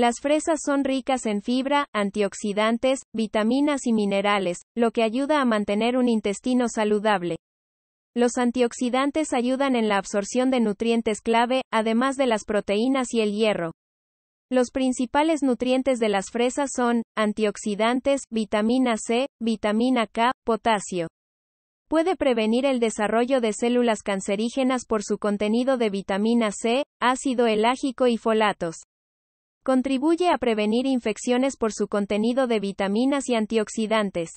Las fresas son ricas en fibra, antioxidantes, vitaminas y minerales, lo que ayuda a mantener un intestino saludable. Los antioxidantes ayudan en la absorción de nutrientes clave, además de las proteínas y el hierro. Los principales nutrientes de las fresas son, antioxidantes, vitamina C, vitamina K, potasio. Puede prevenir el desarrollo de células cancerígenas por su contenido de vitamina C, ácido elágico y folatos. Contribuye a prevenir infecciones por su contenido de vitaminas y antioxidantes.